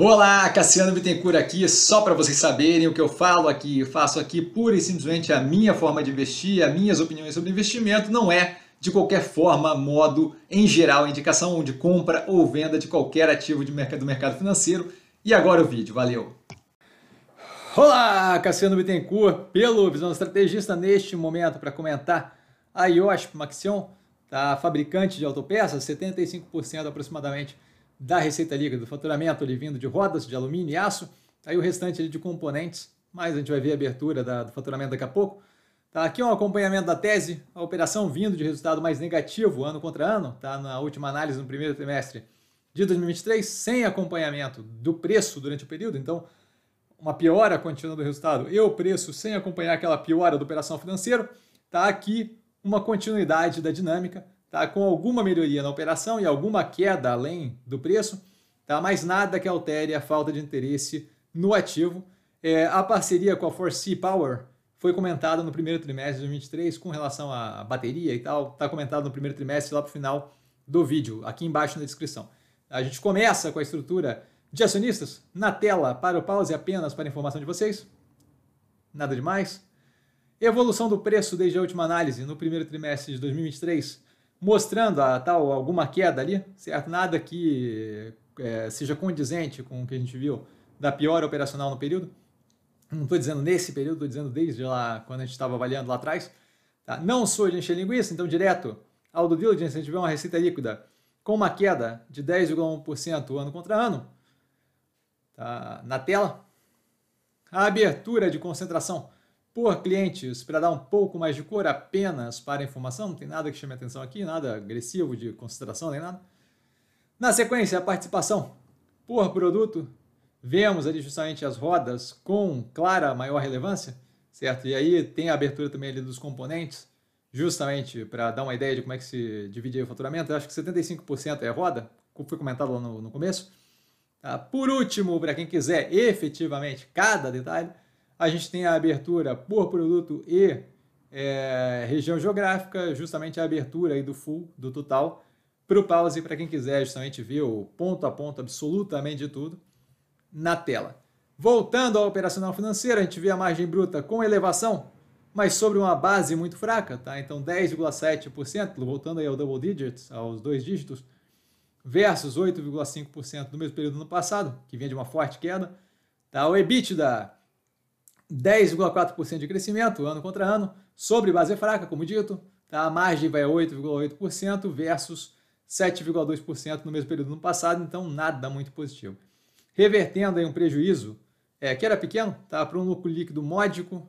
Olá, Cassiano Bittencourt aqui, só para vocês saberem o que eu falo aqui, eu faço aqui pura e simplesmente a minha forma de investir, as minhas opiniões sobre investimento, não é de qualquer forma, modo, em geral, indicação de compra ou venda de qualquer ativo de mercado, do mercado financeiro. E agora o vídeo, valeu! Olá, Cassiano Bittencourt, pelo Visão Estrategista, neste momento para comentar a IOSP Maxion, tá, fabricante de autopeças, 75% aproximadamente da receita líquida, do faturamento ali vindo de rodas, de alumínio e aço, aí o restante ali de componentes, mas a gente vai ver a abertura da, do faturamento daqui a pouco. Tá, aqui é um acompanhamento da tese, a operação vindo de resultado mais negativo ano contra ano, tá na última análise no primeiro trimestre de 2023, sem acompanhamento do preço durante o período, então uma piora contínua do resultado e o preço sem acompanhar aquela piora do operação financeiro, tá aqui uma continuidade da dinâmica, tá? com alguma melhoria na operação e alguma queda além do preço, tá? mas nada que altere a falta de interesse no ativo. É, a parceria com a Force c Power foi comentada no primeiro trimestre de 2023 com relação à bateria e tal, está comentado no primeiro trimestre lá para o final do vídeo, aqui embaixo na descrição. A gente começa com a estrutura de acionistas na tela para o pause apenas para informação de vocês. Nada demais. Evolução do preço desde a última análise no primeiro trimestre de 2023 mostrando a tal alguma queda ali, certo? Nada que é, seja condizente com o que a gente viu da piora operacional no período. Não estou dizendo nesse período, estou dizendo desde lá quando a gente estava avaliando lá atrás. Tá? Não sou de encher linguiça, então direto ao do diligence, a gente vê uma receita líquida com uma queda de 10,1% ano contra ano tá? na tela. A abertura de concentração por clientes para dar um pouco mais de cor apenas para a informação, não tem nada que chame atenção aqui, nada agressivo de consideração nem nada. Na sequência, a participação por produto, vemos ali justamente as rodas com clara maior relevância, certo? E aí tem a abertura também ali dos componentes, justamente para dar uma ideia de como é que se divide o faturamento. Eu acho que 75% é roda, como foi comentado lá no, no começo. Tá? Por último, para quem quiser efetivamente cada detalhe, a gente tem a abertura por produto e é, região geográfica, justamente a abertura aí do full, do total, para o pause, para quem quiser justamente ver o ponto a ponto absolutamente de tudo na tela. Voltando ao operacional financeiro, a gente vê a margem bruta com elevação, mas sobre uma base muito fraca, tá? Então 10,7%, voltando aí ao double digits, aos dois dígitos, versus 8,5% do mesmo período no passado, que vinha de uma forte queda. Tá? O EBITDA 10,4% de crescimento ano contra ano, sobre base fraca, como dito, tá? a margem vai 8,8% versus 7,2% no mesmo período no passado, então nada muito positivo. Revertendo aí um prejuízo é, que era pequeno, tá? para um lucro líquido módico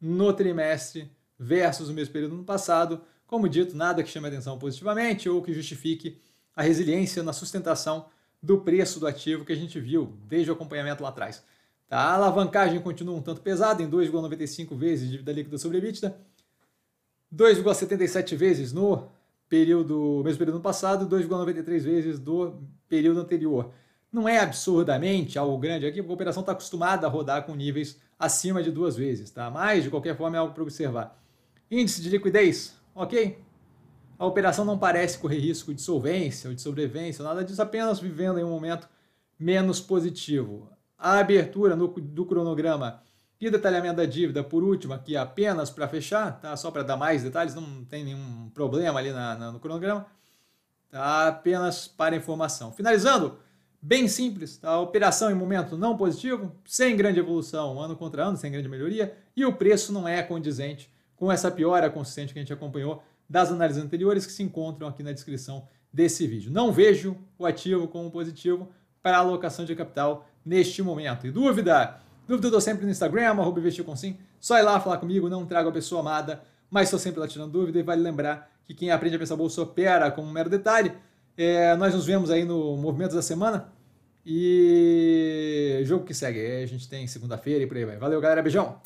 no trimestre versus o mesmo período no passado, como dito, nada que chame a atenção positivamente ou que justifique a resiliência na sustentação do preço do ativo que a gente viu desde o acompanhamento lá atrás. Tá? A alavancagem continua um tanto pesada, em 2,95 vezes dívida líquida sobre EBITDA, 2,77 vezes no período, mesmo período passado, 2,93 vezes do período anterior. Não é absurdamente algo grande aqui, porque a operação está acostumada a rodar com níveis acima de duas vezes, tá? Mas, de qualquer forma, é algo para observar. Índice de liquidez, ok? A operação não parece correr risco de solvência ou de sobrevivência, nada disso, apenas vivendo em um momento menos positivo a abertura no, do cronograma e detalhamento da dívida, por último, aqui apenas para fechar, tá? só para dar mais detalhes, não tem nenhum problema ali na, na, no cronograma, tá? apenas para informação. Finalizando, bem simples, tá? a operação em momento não positivo, sem grande evolução ano contra ano, sem grande melhoria, e o preço não é condizente com essa piora consistente que a gente acompanhou das análises anteriores que se encontram aqui na descrição desse vídeo. Não vejo o ativo como positivo, para alocação de capital neste momento. E dúvida? Dúvida eu dou sempre no Instagram, arroba Só ir lá falar comigo, não trago a pessoa amada, mas estou sempre lá tirando dúvida e vale lembrar que quem aprende a pensar bolsa opera como um mero detalhe. É, nós nos vemos aí no Movimento da Semana e jogo que segue. A gente tem segunda-feira e por aí vai. Valeu, galera. Beijão!